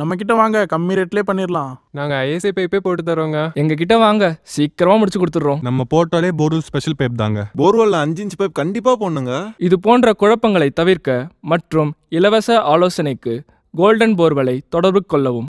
நம்ம கிட்ட வாங்க கம்மி ரேட்லயே பண்ணிடலாம் நாங்க ஐஎஸ்ஐ பைப்பே போட்டு தரோங்க எங்க கிட்ட வாங்க சீக்கிரமா முடிச்சு கொடுத்துறோம் நம்ம போட்டாலே போர்வெல் ஸ்பெஷல் பைப் தாங்க போர்வெல்ல அஞ்சு இன்ச் பைப் கண்டிப்பா போடுங்க இது போன்ற குழப்பங்களை தவிர்க்க மற்றும் இலவச ஆலோசனைக்கு கோல்டன் போர்வலை தொடர்பு கொள்ளவும்